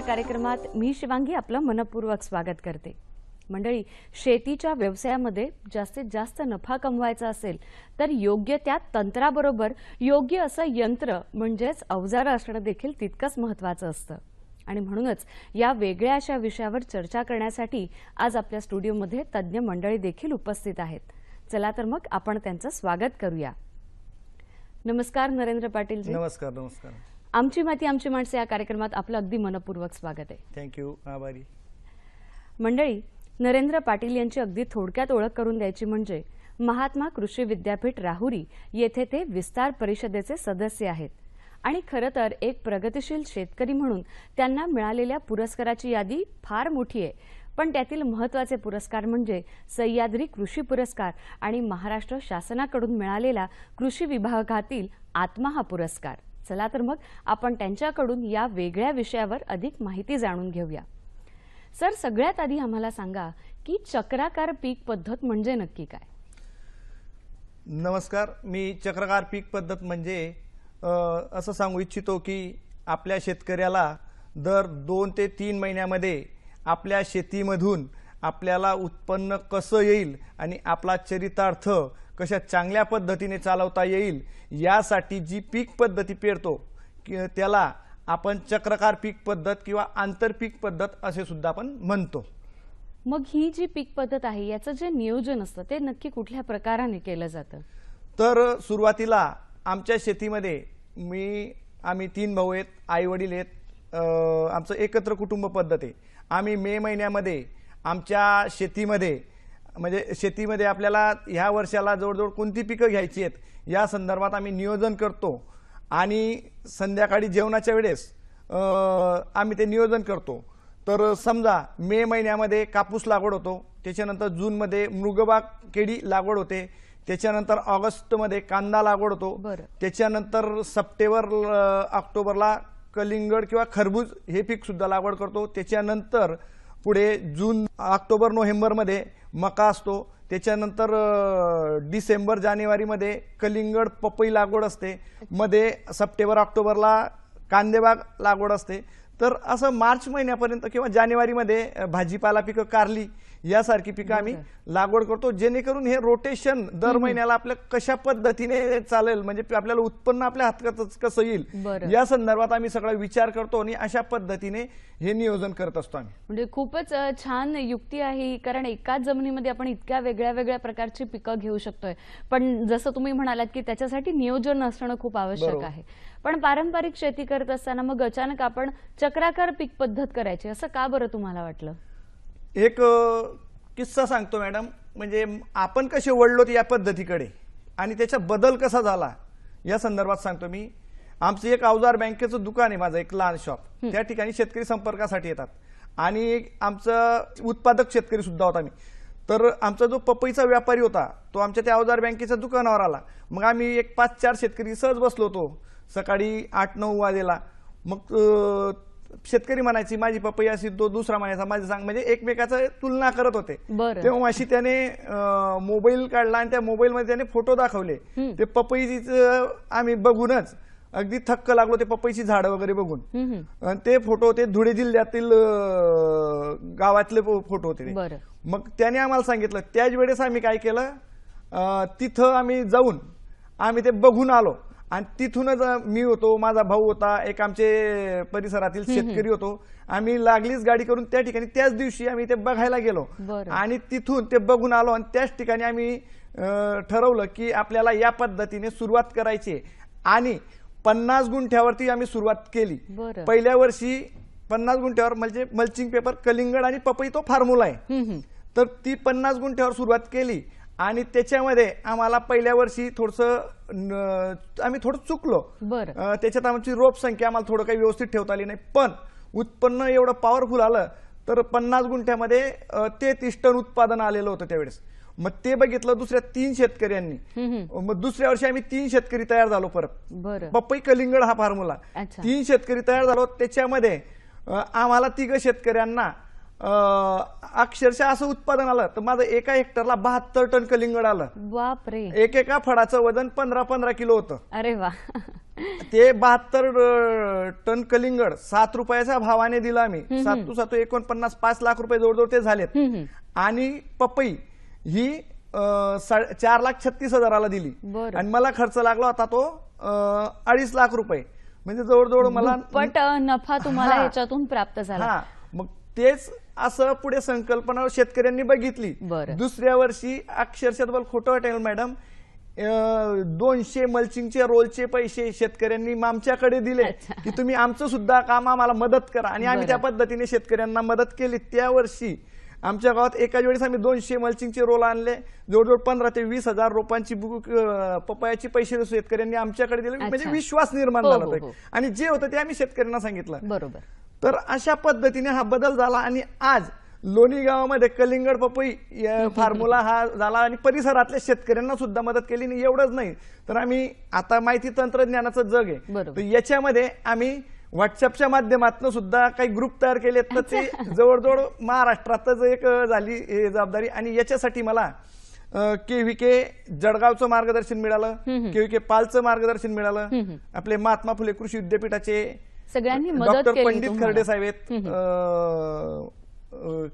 या कार्यक्रमात मी शिवांगी आपलं मनपूर्वक स्वागत करते मंडळी शेतीच्या व्यवसायामध्ये जास्तीत जास्त नफा कमवायचा असेल तर योग्य त्या तंत्राबरोबर योग्य असं यंत्र म्हणजेच अवजार असणं देखील तितकंच महत्त्वाचं असतं आणि म्हणूनच या वेगळ्या अशा विषयावर चर्चा करण्यासाठी आज आपल्या स्टुडिओमध्ये तज्ज्ञ मंडळी देखील उपस्थित आहेत चला तर मग आपण त्यांचं स्वागत करूया नमस्कार नरेंद्र पाटील नमस्कार नमस्कार आमची माती आमची माणसे या कार्यक्रमात आपलं अगदी मनपूर्वक स्वागत आहे थँक्यू आभारी मंडळी नरेंद्र पाटील यांची अगदी थोडक्यात ओळख करून द्यायची म्हणजे महात्मा कृषी विद्यापीठ राहुरी येथे ते विस्तार परिषदेचे सदस्य आहेत आणि खरं तर एक प्रगतिशील शेतकरी म्हणून त्यांना मिळालेल्या पुरस्काराची यादी फार मोठी आहे पण त्यातील महत्त्वाचे पुरस्कार म्हणजे सह्याद्री कृषी पुरस्कार आणि महाराष्ट्र शासनाकडून मिळालेला कृषी विभागातील आत्मा हा पुरस्कार चला तर मग आपण त्यांच्याकडून या वेगळ्या विषयावर अधिक माहिती जाणून घेऊया सर सगळ्यात आधी आम्हाला सांगा की चक्राकार पीक पद्धत म्हणजे नक्की काय नमस्कार मी चक्राकार पीक पद्धत म्हणजे असं सांगू इच्छितो की आपल्या शेतकऱ्याला दर दोन ते तीन महिन्यामध्ये आपल्या शेतीमधून आपल्याला उत्पन्न कसं येईल आणि आपला चरितार्थ कशा चांगल्या पद्धतीने चालवता येईल यासाठी जी पीक पद्धती पेरतो की त्याला आपण चक्रकार पीक पद्धत किंवा आंतरपीक पद्धत असे सुद्धा आपण म्हणतो मग ही जी पीक पद्धत आहे याचं जे नियोजन असतं ते नक्की कुठल्या प्रकाराने केलं जातं तर सुरुवातीला आमच्या शेतीमध्ये मी आम्ही तीन भाऊ आहेत आई वडील आहेत आमचं एकत्र कुटुंब पद्धत आहे आम्ही मे महिन्यामध्ये आमच्या शेतीमध्ये म्हणजे शेतीमध्ये आपल्याला ह्या वर्षाला जवळजवळ कोणती पिकं घ्यायची आहेत या संदर्भात आम्ही नियोजन करतो आणि संध्याकाळी जेवणाच्या वेळेस आम्ही ते नियोजन करतो तर समजा मे महिन्यामध्ये कापूस लागवड होतो त्याच्यानंतर जूनमध्ये मृगबाग केळी लागवड होते त्याच्यानंतर ऑगस्टमध्ये कांदा लागवड होतो त्याच्यानंतर सप्टेंबर ऑक्टोबरला कलिंगड किंवा खरबूज हे पीक सुद्धा लागवड करतो त्याच्यानंतर पुढे जून ऑक्टोबर नोव्हेंबरमध्ये मका असतो त्याच्यानंतर डिसेंबर जानेवारीमध्ये कलिंगड पपई लागवड असते मध्ये सप्टेंबर ऑक्टोबरला कांदेबाग लागवड असते तर असं मार्च महिन्यापर्यंत किंवा जानेवारीमध्ये भाजीपाला पिकं कारली यासारखी पिकं आम्ही लागवड करतो जेणेकरून हे रोटेशन दर महिन्याला आपल्या कशा पद्धतीने चालेल म्हणजे आपल्याला उत्पन्न आपल्या हातातच कसं येईल या संदर्भात आम्ही सगळा विचार करतो आणि अशा पद्धतीने हे नियोजन करत असतो आम्ही म्हणजे खूपच छान युक्ती आहे कारण एकाच जमिनीमध्ये आपण इतक्या वेगळ्या वेगळ्या प्रकारची पिकं घेऊ शकतोय पण जसं तुम्ही म्हणालात की त्याच्यासाठी नियोजन असणं खूप आवश्यक आहे पण पारंपरिक शेती करत असताना मग अचानक आपण चक्राकार पीक पद्धत करायची असं का बरं तुम्हाला वाटलं एक किस्सा सांगतो मॅडम म्हणजे आपण कसे वळलो या पद्धतीकडे आणि त्याचा बदल कसा झाला या संदर्भात सांगतो मी आमचं एक अवजार बँकेचं दुकान आहे माझं एक लहान शॉप त्या ठिकाणी शेतकरी संपर्कासाठी येतात आणि आमचं उत्पादक शेतकरी सुद्धा होता मी तर आमचा जो पपईचा व्यापारी होता तो आमच्या त्या अवजार बँकेच्या दुकानावर आला मग आम्ही एक पाच चार शेतकरी सहज बसलो होतो सकाळी आठ नऊ वाजेला मग शेतकरी म्हणायची माझी पपई अशी तो दुसरा म्हणायचा माझे सांग म्हणजे एकमेकाचा तुलना करत होते तेव्हा अशी त्याने मोबाईल काढला आणि त्या मोबाईलमध्ये त्याने फोटो दाखवले ते पपईचीच आम्ही बघूनच अगदी थक्क लागलो ते पपईची झाड वगैरे बघून ते फोटो होते धुळे जिल्ह्यातील गावातले फोटो होते मग त्याने आम्हाला सांगितलं त्याच वेळेस आम्ही काय केलं तिथं आम्ही जाऊन आम्ही ते बघून आलो आणि तिथूनच मी होतो माझा भाऊ होता एक आमचे परिसरातील शेतकरी होतो आम्ही लागलीच गाडी करून त्या ठिकाणी त्याच दिवशी आम्ही ते बघायला गेलो आणि तिथून ते बघून आलो आणि त्याच ठिकाणी आम्ही ठरवलं की आपल्याला या पद्धतीने सुरुवात करायची आणि पन्नास गुंठ्यावरती आम्ही सुरुवात केली पहिल्या वर्षी पन्नास गुंठ्यावर म्हणजे मल्चिंग पेपर कलिंगड आणि पपई तो फॉर्म्युला आहे तर ती पन्नास गुंठ्यावर सुरुवात केली आणि त्याच्यामध्ये आम्हाला पहिल्या वर्षी थोडस आम्ही थोडं चुकलो त्याच्यात आमची रोप संख्या आम्हाला थोडं काही व्यवस्थित ठेवता आली नाही पण उत्पन्न एवढं पॉवरफुल आलं तर पन्नास गुंठ्यामध्ये तेहतीस टन उत्पादन आलेलं होतं त्यावेळेस मग ते बघितलं दुसऱ्या तीन शेतकऱ्यांनी मग दुसऱ्या वर्षी आम्ही तीन शेतकरी तयार झालो परत पप्पई कलिंगड हा फॉर्म्युला तीन शेतकरी तयार झालो त्याच्यामध्ये आम्हाला तिघ शेतकऱ्यांना अक्षरशः असं उत्पादन आलं तर माझं एका हेक्टरला बहात्तर टन कलिंगड आलं बापरे एक एका फळाचं वजन पंधरा पंधरा किलो होत अरे वा ते बहात्तर टन कलिंगड सात रुपयाच्या भावाने दिला मी सातू सातू एकोणपन्नास पाच लाख रुपये जवळजवळ ते झालेत आणि पपई ही चार लाख छत्तीस हजाराला दिली आणि मला खर्च लागला होता तो अडीच लाख रुपये म्हणजे जवळजवळ मला पट नफा तुम्हाला याच्यातून प्राप्त झाला मग तेच असं पुढे संकल्पना शेतकऱ्यांनी बघितली दुसऱ्या वर्षी अक्षरशः खोटं वाटेल मॅडम दोनशे मल्चिंगच्या रोलचे पैसे शेतकऱ्यांनी आमच्याकडे दिले की तुम्ही आमचं सुद्धा काम आम्हाला मदत करा आणि आम्ही त्या पद्धतीने शेतकऱ्यांना मदत केली त्या वर्षी आमच्या गावात एकाच वेळेस आम्ही दोनशे मल्चिंगचे रोल आणले जवळजवळ पंधरा ते वीस हजार रोपांची बुक पपयाचे पैसे शेतकऱ्यांनी आमच्याकडे दिले म्हणजे विश्वास निर्माण हो, झाला हो, हो. आणि जे होतं ते आम्ही शेतकऱ्यांना सांगितलं बरोबर तर अशा पद्धतीने हा बदल झाला आणि आज लोणी गावामध्ये कलिंगड पपई फॉर्म्युला हा झाला आणि परिसरातल्या शेतकऱ्यांना सुद्धा मदत केली आणि एवढंच नाही तर आम्ही आता माहिती तंत्रज्ञानाचं जग आहे तर याच्यामध्ये आम्ही व्हॉट्सअपच्या माध्यमातून सुद्धा काही ग्रुप तयार केले तर ते जवळजवळ महाराष्ट्रातच एक झाली जबाबदारी आणि याच्यासाठी मला के व्ही के जळगावचं मार्गदर्शन मिळालं के व्ही के पालचं मार्गदर्शन मिळालं आपले महात्मा फुले कृषी विद्यापीठाचे सगळ्यांनी मदत केली पंडित खर्डे साहेब आहेत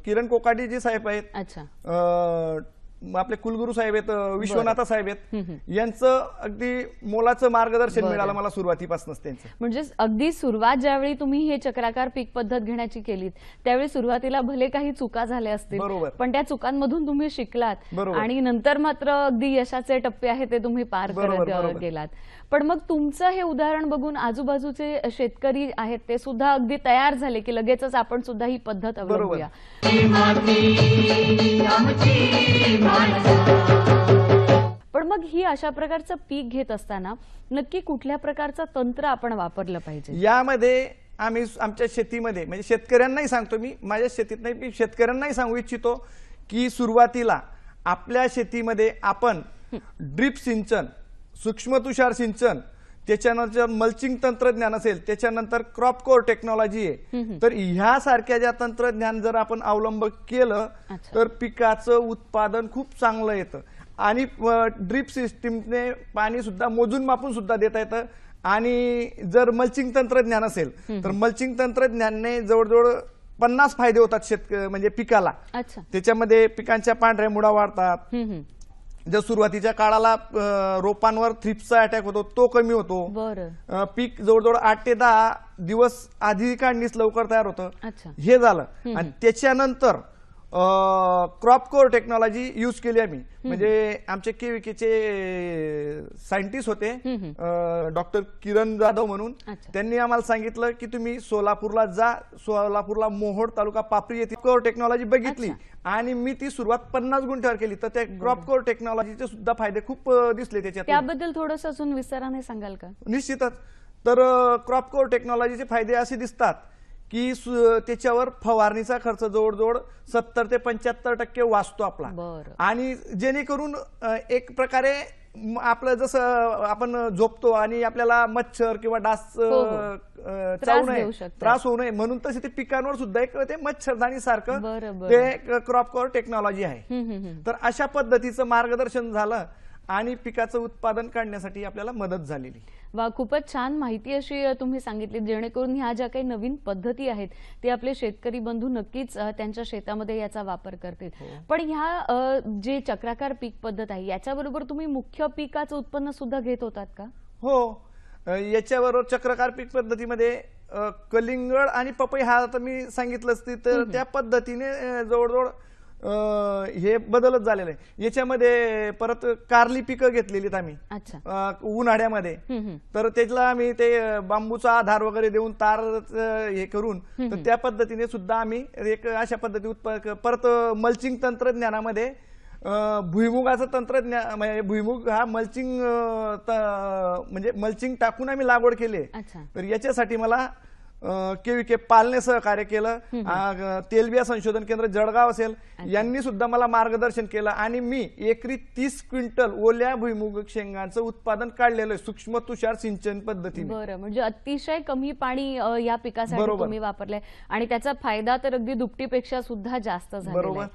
किरण कोकाडीजी साहेब आहेत आपले कुलगुरू साहेब आहेत विश्वनाथा साहेब आहेत यांचं अगदी मोलाचं मार्गदर्शन मिळालं मला सुरुवातीपासूनच त्यांचं म्हणजे अगदी सुरुवात ज्यावेळी तुम्ही हे चक्राकार पीक पद्धत घेण्याची केलीत त्यावेळी सुरुवातीला भले काही चुका झाल्या असतील बरोबर पण त्या चुकांमधून तुम्ही शिकलात आणि नंतर मात्र अगदी यशाचे टप्पे आहेत ते तुम्ही पार करत गेलात पण मग तुमचं हे उदाहरण बघून आजूबाजूचे शेतकरी आहेत ते सुद्धा अगदी तयार झाले की लगेचच आपण सुद्धा ही पद्धत अवलंबूया पण मग ही अशा प्रकारचं पीक घेत असताना नक्की कुठल्या प्रकारचं तंत्र आपण वापरलं पाहिजे यामध्ये आम्ही आमच्या शेतीमध्ये म्हणजे शेतकऱ्यांनाही सांगतो मी माझ्या शेतीत नाही मी शेतकऱ्यांनाही सांगू इच्छितो की सुरुवातीला आपल्या शेतीमध्ये आपण ड्रीप सिंचन सूक्ष्म तुषार सिंचन त्याच्यानंतर मल्चिंग तंत्रज्ञान असेल त्याच्यानंतर क्रॉप कोर टेक्नॉलॉजी आहे तर सारख्या ज्या तंत्रज्ञान जर आपण अवलंब केलं तर पिकाचं उत्पादन खूप चांगलं येतं आणि ड्रीप सिस्टीमने पाणी सुद्धा मोजून मापून सुद्धा देता येतं आणि जर मल्चिंग तंत्रज्ञान असेल तर मल्चिंग तंत्रज्ञानने जवळजवळ पन्नास फायदे होतात शेतक म्हणजे पिकाला त्याच्यामध्ये पिकांच्या पांढऱ्या मुडा वाढतात ज्या सुरुवातीच्या काळाला रोपांवर थ्रिप्सचा अटॅक होतो तो कमी होतो पीक जवळजवळ आठ ते दहा दिवस आधी काढणीस लवकर तयार होतं हे झालं आणि त्याच्यानंतर क्रॉप कोर टेक्नॉलॉजी यूज केली आम्ही म्हणजे आमचे केविकेचे सायंटिस्ट होते डॉक्टर किरण जाधव म्हणून त्यांनी आम्हाला सांगितलं की तुम्ही सोलापूरला जा सोलापूरला मोहोड तालुका पापरी येथे कोर टेक्नॉलॉजी बघितली आणि मी ती सुरुवात पन्नास गुंठ्यावर केली तर त्या क्रॉप कोर टेक्नॉलॉजीचे सुद्धा फायदे खूप दिसले त्याच्यात त्याबद्दल थोडस अजून विस्ताराने सांगाल का निश्चितच तर क्रॉप कोर टेक्नॉलॉजीचे फायदे असे दिसतात की त्याच्यावर फवारणीचा खर्च जवळजवळ सत्तर ते पंच्याहत्तर टक्के वाचतो आपला आणि जेणेकरून एक प्रकारे आपलं जसं आपण झोपतो आणि आपल्याला मच्छर किंवा डास हो, हो. चावू नये त्रास होऊ नये म्हणून तसे ते पिकांवर सुद्धा एक ते मच्छरदाणी सारखं ते क्रॉप कॉर टेक्नॉलॉजी आहे तर अशा पद्धतीचं मार्गदर्शन झालं आणि पिकाचं उत्पादन काढण्यासाठी आपल्याला मदत झालेली वा खूपच छान माहिती अशी तुम्ही सांगितली जेणेकरून ह्या ज्या काही नवीन पद्धती आहेत ते आपले शेतकरी बंधू नक्कीच त्यांच्या शेतामध्ये याचा वापर करतील हो. पण ह्या जे चक्राकार पीक पद्धत आहे याच्याबरोबर तुम्ही मुख्य पिकाचं उत्पन्न सुद्धा घेत होतात का हो याच्याबरोबर चक्रकार पीक पद्धतीमध्ये कलिंगड आणि पपई हा आता मी सांगितलं असती तर त्या पद्धतीने जवळजवळ हे बदलत झालेलं आहे याच्यामध्ये परत कारली पिकं घेतलेली आम्ही उन्हाळ्यामध्ये तर त्याला आम्ही ते बांबूचा आधार वगैरे देऊन तार हे करून तर त्या पद्धतीने सुद्धा आम्ही एक अशा पद्धती उत्पादक परत मल्चिंग तंत्रज्ञानामध्ये भुईमुगाचं तंत्रज्ञान म्हणजे भुईमुग हा मल्चिंग म्हणजे मल्चिंग टाकून आम्ही लागवड केली तर याच्यासाठी मला के के पालने सहकार्य केलं तेलबिया संशोधन केंद्र जळगाव असेल यांनी सुद्धा मला मार्गदर्शन केलं आणि मी एकरी तीस क्विंटल ओल्या भुईमुग शेंगांचं उत्पादन काढलेलं आहे सूक्ष्म तुषार सिंचन पद्धतीने बरं म्हणजे अतिशय कमी पाणी या पिकासाठी तुम्ही वापरलंय आणि त्याचा फायदा तर अगदी दुपटीपेक्षा सुद्धा जास्त बरोबर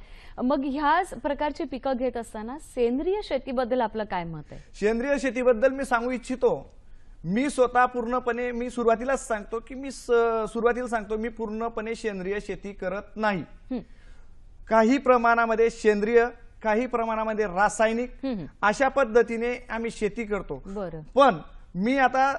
मग ह्या प्रकारची पिकं घेत असताना सेंद्रिय शेतीबद्दल आपलं काय मत आहे सेंद्रिय शेतीबद्दल मी सांगू इच्छितो मी स्वतः पूर्णपणे मी सुरुवातीलाच सांगतो की मी सुरुवातीला सांगतो मी पूर्णपणे सेंद्रिय शेती करत नाही काही प्रमाणामध्ये सेंद्रिय काही प्रमाणामध्ये रासायनिक अशा पद्धतीने आम्ही शेती करतो पण मी आता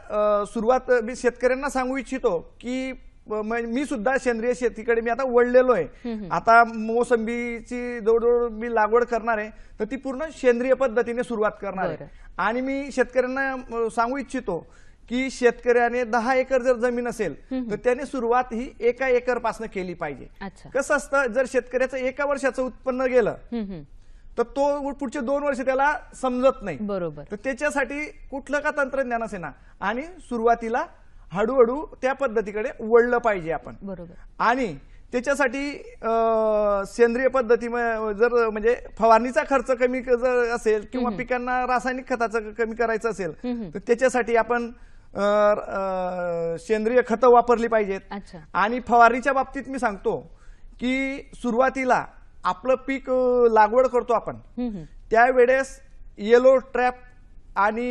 सुरुवात मी शेतकऱ्यांना सांगू इच्छितो की मी सुद्धा सेंद्रिय शेतीकडे मी आता वळलेलो आहे आता मोसंबीची जवळजवळ मी लागवड करणार आहे तर ती पूर्ण सेंद्रिय पद्धतीने सुरुवात करणार आहे आणि मी शेतकऱ्यांना सांगू इच्छितो की शेतकऱ्याने दहा एकर जर जमीन असेल तर त्याने सुरुवात ही एका एकर पासून केली पाहिजे कसं असतं जर शेतकऱ्याचं एका वर्षाचं उत्पन्न गेलं तर तो पुढचे दोन वर्ष त्याला समजत नाही बरोबर तर त्याच्यासाठी कुठलं का तंत्रज्ञान असे ना आणि सुरुवातीला हळूहळू त्या पद्धतीकडे वळलं पाहिजे आपण बरोबर आणि त्याच्यासाठी सेंद्रिय पद्धती जर म्हणजे फवारणीचा खर्च कमी जर असेल किंवा पिकांना रासायनिक खताचं कमी करायचं असेल तर त्याच्यासाठी आपण सेंद्रिय खतं वापरली पाहिजेत आणि फवारणीच्या बाबतीत मी सांगतो की सुरुवातीला आपलं पीक लागवड करतो आपण त्यावेळेस येलो ट्रॅप आणि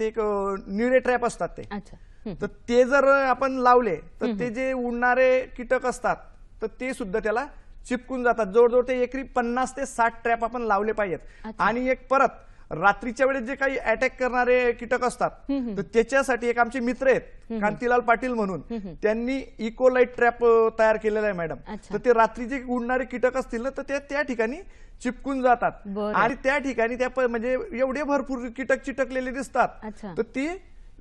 ते निळे ट्रॅप असतात ते अच्छा तर ते जर आपण लावले तर ते जे उडणारे कीटक असतात तर ते सुद्धा त्याला चिपकून जातात जवळजवळ ते एकरी पन्नास ते साठ ट्रॅप आपण लावले पाहिजेत आणि एक परत रात्रीच्या वेळेस जे काही अटॅक करणारे कीटक असतात तर त्याच्यासाठी एक आमचे मित्र आहेत कांतीलाल पाटील म्हणून त्यांनी इकोलाइट ट्रॅप तयार केलेला आहे मॅडम तर ते रात्री जे उडणारे कीटक असतील ना तर ते त्या ठिकाणी चिपकून जातात आणि त्या ठिकाणी त्या म्हणजे एवढे भरपूर कीटक चिटकलेले दिसतात तर ती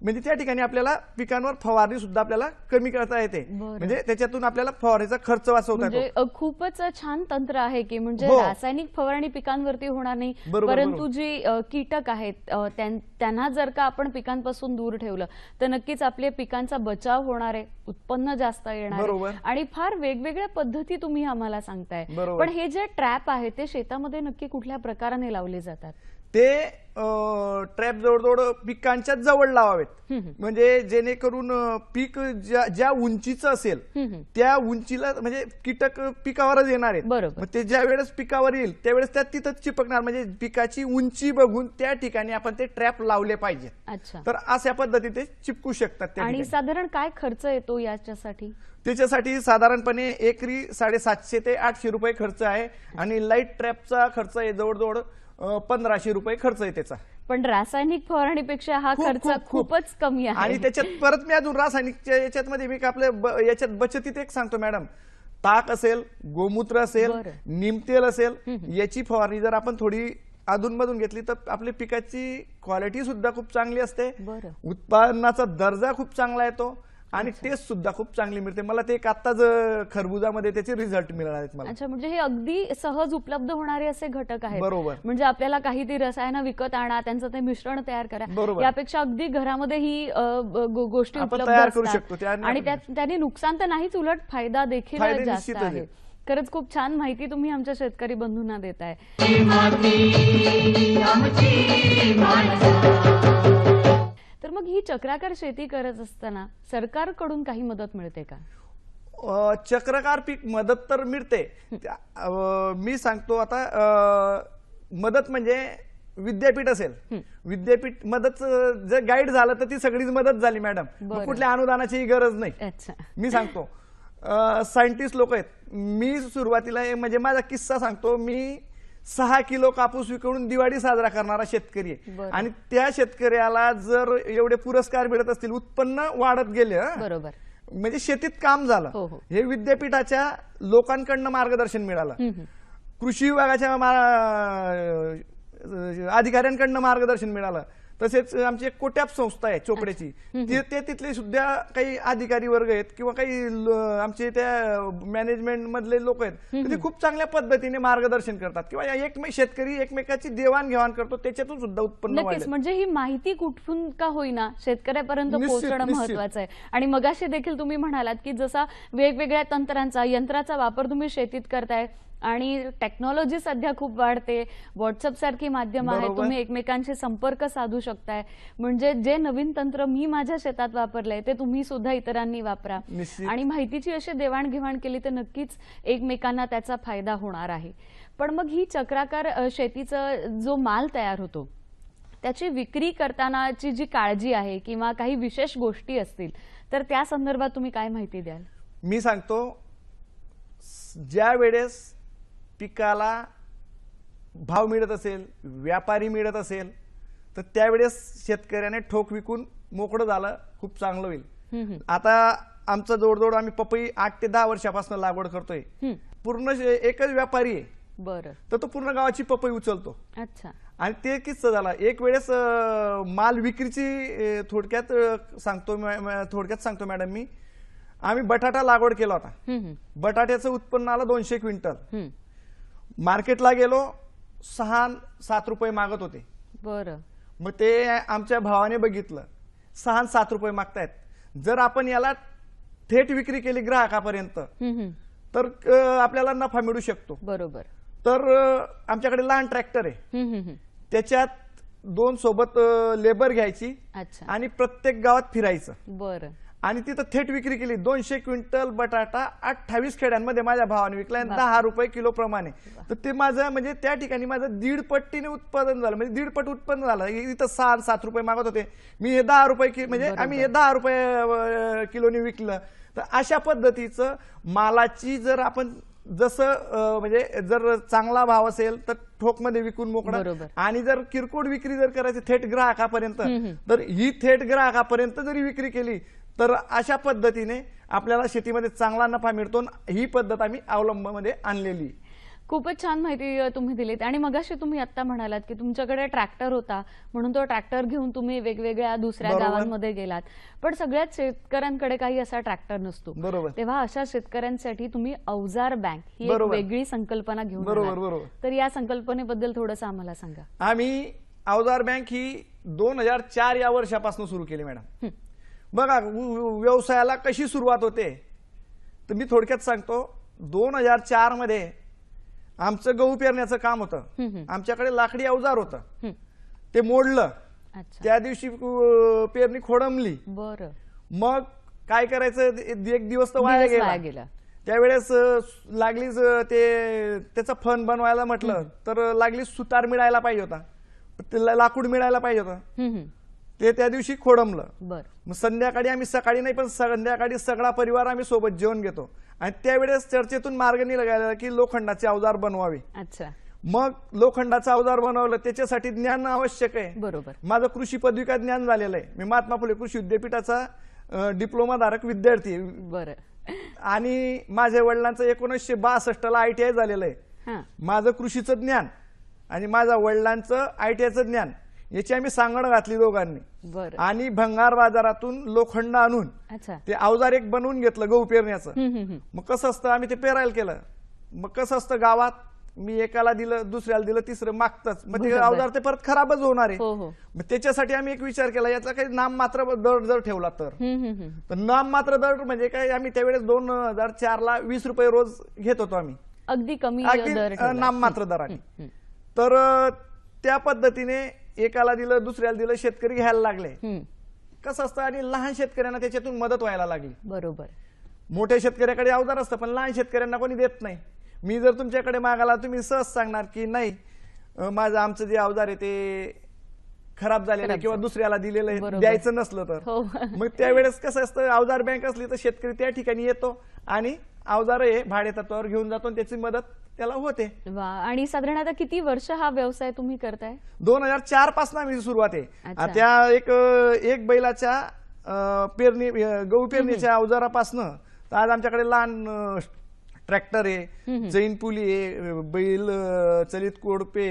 म्हणजे त्या ठिकाणी आपल्याला पिकांवर फवारणी सुद्धा आपल्याला कमी करता येते म्हणजे त्याच्यातून आपल्याला फवारणीचा खर्च वाचवता म्हणजे, खूपच छान तंत्र आहे की म्हणजे हो. रासायनिक फवारणी पिकांवरती होणार नाही परंतु जी कीटक आहेत त्यांना जर का आपण पिकांपासून दूर ठेवलं तर नक्कीच आपल्या पिकांचा बचाव होणार आहे उत्पन्न जास्त येणार आणि फार वेगवेगळ्या पद्धती तुम्ही आम्हाला सांगताय पण हे जे ट्रॅप आहे ते शेतामध्ये नक्की कुठल्या प्रकाराने लावले जातात ते ट्रॅप जवळजवळ पिकांच्या जवळ लावावेत म्हणजे जेणेकरून पीक ज्या उंचीचं असेल त्या उंचीला म्हणजे कीटक पिकावरच येणार आहेत ते ज्या वेळेस पिकावर येईल त्यावेळेस त्या तिथं चिपकणार म्हणजे पिकाची उंची बघून त्या ठिकाणी आपण ते ट्रॅप लावले पाहिजेत तर अशा पद्धती ते चिपकू शकतात आणि साधारण काय खर्च येतो याच्यासाठी त्याच्यासाठी साधारणपणे एकरी साडेसातशे ते आठशे रुपये खर्च आहे आणि लाईट ट्रॅपचा खर्च आहे जवळजवळ पंधराशे रुपये खर्च आहे त्याचा पण रासायनिक फवारणीपेक्षा हा खर्च खूपच कमी आहे आणि त्याच्यात परत मी अजून रासायनिक याच्यात मध्ये मी आपल्या याच्यात बचतीत एक सांगतो मॅडम ताक असेल गोमूत्र असेल निमतेल असेल याची फवारणी जर आपण थोडी अधूनमधून घेतली तर आपली पिकाची क्वालिटी सुद्धा खूप चांगली असते बरं. उत्पादनाचा दर्जा खूप चांगला येतो आणि टेस्ट सुद्धा खूप चांगली मिळते मला ते एक आत्ताच खरबुजामध्ये त्याचे रिझल्ट मिळणार आहेत मला अच्छा म्हणजे हे अगदी सहज उपलब्ध होणारे असे घटक आहेत बरोबर म्हणजे आपल्याला काही ती रसायनं विकत आणा त्यांचं ते मिश्रण तयार करा बरोबर यापेक्षा अगदी घरामध्ये ही गोष्टी तयार करू शकतो आणि त्याने नुकसान तर नाहीच उलट फायदा देखील जास्त आहे खरंच खूप छान माहिती तुम्ही आमच्या शेतकरी बंधूंना देताय तर मग ही चक्राकार शेती करत असताना सरकारकडून काही मदत मिळते का चक्रकार पीक मदत तर मिळते मी सांगतो आता मदत म्हणजे विद्यापीठ असेल विद्यापीठ मदत जर गाईड झालं तर ती सगळीच मदत झाली मॅडम कुठल्या अनुदानाची गरज नाही मी सांगतो सायंटिस्ट लोक आहेत मी सुरुवातीला म्हणजे माझा किस्सा सांगतो मी सहा किलो कापूस विकळून दिवाळी साजरा करणारा शेतकरी आणि त्या शेतकऱ्याला जर एवढे पुरस्कार मिळत असतील उत्पन्न वाढत गेले बरोबर म्हणजे शेतीत काम झालं हो, हो. हे विद्यापीठाच्या लोकांकडनं मार्गदर्शन मिळालं कृषी विभागाच्या अधिकाऱ्यांकडनं मार्गदर्शन मिळालं तसेच आमची एक कोट्याप संस्था आहे चोपड्याची ते तिथले सुद्धा काही अधिकारी वर्ग आहेत किंवा काही आमचे त्या मॅनेजमेंट मधले लोक आहेत ते खूप चांगल्या पद्धतीने मार्गदर्शन करतात किंवा एकमेक शेतकरी एकमेकाची देवाणघेवाण करतो त्याच्यातून सुद्धा उत्पन्न म्हणजे ही माहिती कुठून का होईना शेतकऱ्यापर्यंत पोहोचणं महत्वाचं आहे आणि मगाशी देखील तुम्ही म्हणालात की जसा वेगवेगळ्या तंत्रांचा यंत्राचा वापर तुम्ही शेतीत करताय आणि टेक्नॉलॉजी सध्या खूप वाढते व्हॉट्सअप सारखी माध्यम आहे तुम्ही एकमेकांशी संपर्क साधू शकताय म्हणजे जे नवीन तंत्र मी माझ्या शेतात वापरलंय ते तुम्ही सुद्धा इतरांनी वापरा आणि माहितीची अशी देवाणघेवाण केली तर नक्कीच एकमेकांना त्याचा फायदा होणार आहे पण मग ही चक्राकार शेतीचा जो माल तयार होतो त्याची विक्री करतानाची जी काळजी आहे किंवा काही विशेष गोष्टी असतील तर त्या संदर्भात तुम्ही काय माहिती द्याल मी सांगतो ज्या वेळेस पिकाला भाव मिळत असेल व्यापारी मिळत असेल तर त्यावेळेस शेतकऱ्याने ठोक विकून मोकळं झालं खूप चांगलं होईल आता आमचं जोडजोड आम्ही पपई आठ ते दहा वर्षापासून लागवड करतोय पूर्ण एकच व्यापारी आहे बरं तर तो पूर्ण गावाची पपई उचलतो अच्छा आणि ते किस्सा झाला एक वेळेस माल विक्रीची थोडक्यात सांगतो थोडक्यात सांगतो मॅडम मी आम्ही बटाटा लागवड केला होता बटाट्याचं उत्पन्न आलं दोनशे क्विंटल मार्केटला गेलो सहा सात रुपये मागत होते बरं मग ते आमच्या भावाने बघितलं सहा सात रुपये मागतायत जर आपण याला थेट विक्री केली ग्राहकापर्यंत तर आपल्याला नफा मिळू शकतो बरोबर तर आमच्याकडे लहान ट्रॅक्टर आहे त्याच्यात दोन सोबत लेबर घ्यायची आणि प्रत्येक गावात फिरायचं बरं आणि तिथं थेट विक्री केली दोनशे क्विंटल बटाटा अठ्ठावीस खेड्यांमध्ये माझ्या भावाने विकला दहा रुपये किलो प्रमाणे तर ते माझं म्हणजे त्या ठिकाणी माझं दीड पट्टीने उत्पादन झालं म्हणजे दीडपट उत्पन्न झालं इथं सहा सात रुपये मागत होते मी हे दहा रुपये म्हणजे आम्ही हे दहा रुपये किलोने विकलं तर अशा पद्धतीचं मालाची जर आपण जसं म्हणजे जर चांगला भाव असेल तर ठोकमध्ये विकून मोकळ आणि जर किरकोळ विक्री जर करायची थेट ग्राहकापर्यंत तर ही थेट ग्राहकापर्यंत जरी विक्री केली तर अशा पद्धतीने आपल्याला शेतीमध्ये चांगला नफा मिळतो ही पद्धत आम्ही अवलंबमध्ये आणलेली खूपच छान माहिती तुम्ही दिलीत आणि मगाशी तुम्ही आता म्हणालात की तुमच्याकडे ट्रॅक्टर होता म्हणून तो ट्रॅक्टर घेऊन तुम्ही वेगवेगळ्या दुसऱ्या गावांमध्ये गेलात पण सगळ्याच शेतकऱ्यांकडे काही असा ट्रॅक्टर नसतो बरोबर तेव्हा अशा शेतकऱ्यांसाठी तुम्ही अवजार बँक ही वेगळी संकल्पना घेऊन बरोबर तर या संकल्पनेबद्दल थोडंसं आम्हाला सांगा आम्ही अवजार बँक ही दोन हजार चार या वर्षापासून सुरू केली मॅडम बघा व्यवसायाला कशी सुरुवात होते तर मी थोडक्यात सांगतो दोन हजार चार मध्ये आमचं गहू पेरण्याचं काम होतं आमच्याकडे लाकडी अवजार होत ते मोडलं त्या दिवशी पेरणी खोडमली बर मग काय करायचं एक दिवस तर वाया गेला त्यावेळेस लागलीच ते त्याचा फन बनवायला म्हटलं तर लागलीच सुतार मिळायला पाहिजे होता लाकूड मिळायला पाहिजे होता ते त्या दिवशी खोडमलं मग संध्याकाळी आम्ही सकाळी नाही पण संध्याकाळी सगळा परिवार आम्ही सोबत जेवण घेतो आणि त्यावेळेस चर्चेतून मार्ग निघाला की लोखंडाचे अवजार बनवावे अच्छा मग लोखंडाचा अवजार बनवलं त्याच्यासाठी ज्ञान आवश्यक आहे बरोबर माझं कृषी पदविका ज्ञान झालेलं आहे मी महात्मा फुले कृषी विद्यापीठाचा डिप्लोमा धारक विद्यार्थी बरं आणि माझ्या वडिलांचं एकोणीसशे बासष्ट ला आयटीआय झालेलं आहे माझं कृषीचं ज्ञान आणि माझ्या वडिलांचं आयटीआयचं ज्ञान याची आम्ही सांगड घातली दोघांनी आणि भंगार बाजारातून लोखंड आणून ते अवजार एक बनवून घेतलं गहू पेरण्याचं मग कसं असतं आम्ही ते पेरायला केलं मग कसं असतं गावात मी एकाला दिलं दुसऱ्याला दिलं तिसरं मागतच मग ते अवजार ते परत खराबच होणार आहे हो, हो. मग त्याच्यासाठी आम्ही एक विचार केला याचा काही नाम मात्र दर जर ठेवला तर नाम मात्र दर म्हणजे काय आम्ही त्यावेळेस दोन हजार चार ला वीस रुपये रोज घेत होतो आम्ही अगदी कमी नाम मात्र दराने तर त्या पद्धतीने एकाला दिलं दुसऱ्याला दिलं शेतकरी घ्यायला लागले कसं असतं आणि लहान शेतकऱ्यांना त्याच्यातून मदत व्हायला लागली बरोबर मोठ्या शेतकऱ्याकडे अवजार असतं पण लहान शेतकऱ्यांना कोणी देत नाही मी जर तुमच्याकडे मागाला तुम्ही सहज सांगणार की नाही माझं आमचं जे अवजार आहे ते खराब झालेलं किंवा दुसऱ्याला दिलेलं आहे द्यायचं नसलं तर हो. मग त्यावेळेस कसं असतं अवजार बँक असली तर शेतकरी त्या ठिकाणी येतो आणि अवजार भाडे तत्वावर घेऊन जातो आणि त्याची मदत त्याला होते आणि साधारण आता किती वर्ष हा व्यवसाय तुम्ही करताय दोन हजार चार पासून आम्ही सुरुवात आहे त्या एक एक बैलाच्या पेरणी गहू पेरणीच्या अवजारापासनं आज आमच्याकडे लहान ट्रॅक्टर आहे जैन पुली आहे बैल चलित कोडपे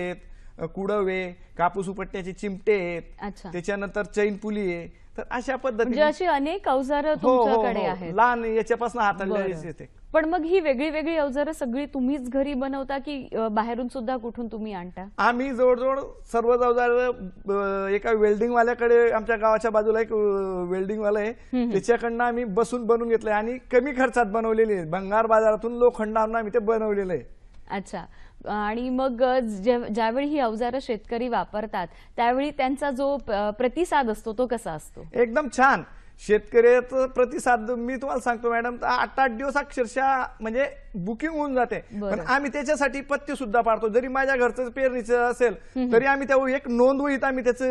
आहे कापूस उपटण्याचे चिमटे आहेत त्याच्यानंतर पुली आहे तर अशा पद्धतीने म्हणजे अशी अनेक अवजार हो, हो, तुमच्याकडे हो. आहेत लहान याच्यापासून हाताळले येते पण मग ही वेगळी वेगळी अवजारं सगळी तुम्हीच घरी बनवता की बाहेरून सुद्धा कुठून तुम्ही आणता आम्ही जवळजवळ सर्वच अवजार एका वेल्डिंगवाल्याकडे आमच्या गावाच्या बाजूला एक वेल्डिंगवाला आहे त्याच्याकडनं आम्ही बसून बनवून घेतलंय आणि कमी खर्चात बनवलेली आहे भंगार बाजारातून आणून आम्ही ते बनवलेलं आहे अच्छा आणि मग ज्यावेळी ही अवजारं शेतकरी वापरतात त्यावेळी त्यांचा जो प्रतिसाद असतो तो कसा असतो एकदम छान शेतकऱ्याचं प्रतिसाद मी तुम्हाला सांगतो मॅडम आठ आठ दिवस अक्षरशः म्हणजे बुकिंग होऊन जाते पण आम्ही त्याच्यासाठी पत्ते सुद्धा पाडतो जरी माझ्या घरचं पेरणीचं असेल तरी आम्ही त्या एक नोंद आम्ही त्याच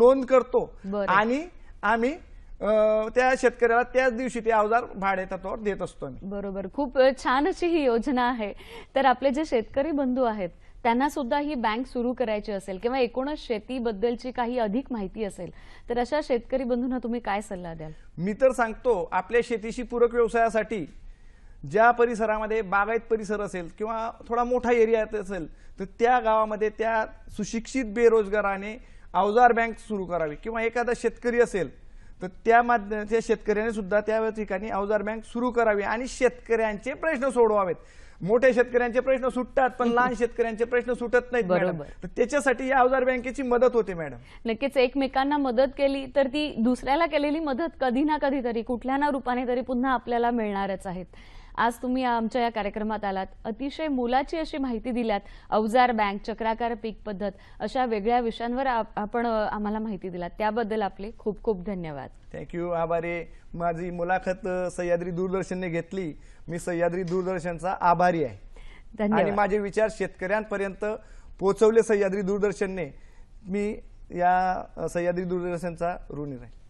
नोंद करतो आणि आम्ही त्या शेतकऱ्याला त्याच दिवशी ते अवजार भाडे तत्वावर देत असतो आम्ही बरोबर खूप छान अशी ही योजना आहे तर आपले जे शेतकरी बंधू आहेत त्यांना सुद्धा ही बँक सुरू करायची असेल किंवा एकूणच शेतीबद्दलची काही अधिक माहिती असेल तर अशा शेतकरी बंधूंना तुम्ही काय सल्ला द्याल मी तर सांगतो आपल्या शेतीशी पूरक व्यवसायासाठी ज्या परिसरामध्ये बागायत परिसर असेल किंवा थोडा मोठा एरिया असेल तर त्या गावामध्ये त्या सुशिक्षित बेरोजगाराने अवजार बँक सुरू करावी किंवा एखादा शेतकरी असेल तर त्या माध्यम त्या शेतकऱ्याने सुद्धा त्या ठिकाणी अवजार बँक सुरू करावी आणि शेतकऱ्यांचे प्रश्न सोडवावेत मोठ्या शेतकऱ्यांचे प्रश्न सुटतात पण लहान शेतकऱ्यांचे प्रश्न सुटत नाहीत मॅडम त्याच्यासाठी या अवजार बँकेची मदत होते मॅडम नक्कीच एकमेकांना मदत केली तर ती दुसऱ्याला केलेली मदत कधी ना कधीतरी कुठल्या ना रूपाने तरी पुन्हा आपल्याला मिळणारच आहेत आज तुम्ही आमच्या या कार्यक्रमात आलात अतिशय मोलाची अशी माहिती दिल्यात अवजार बँक चक्राकार पीक पद्धत अशा वेगळ्या विषयांवर आपण आम्हाला माहिती दिलात त्याबद्दल आपले खूप खूप धन्यवाद थँक्यू आभारी माझी मुलाखत सह्याद्री दूरदर्शनने घेतली मी सह्याद्री दूरदर्शनचा आभारी आहे आणि माझे विचार शेतकऱ्यांपर्यंत पोहोचवले सह्याद्री दूरदर्शनने मी या सह्याद्री दूरदर्शनचा ऋणी राहील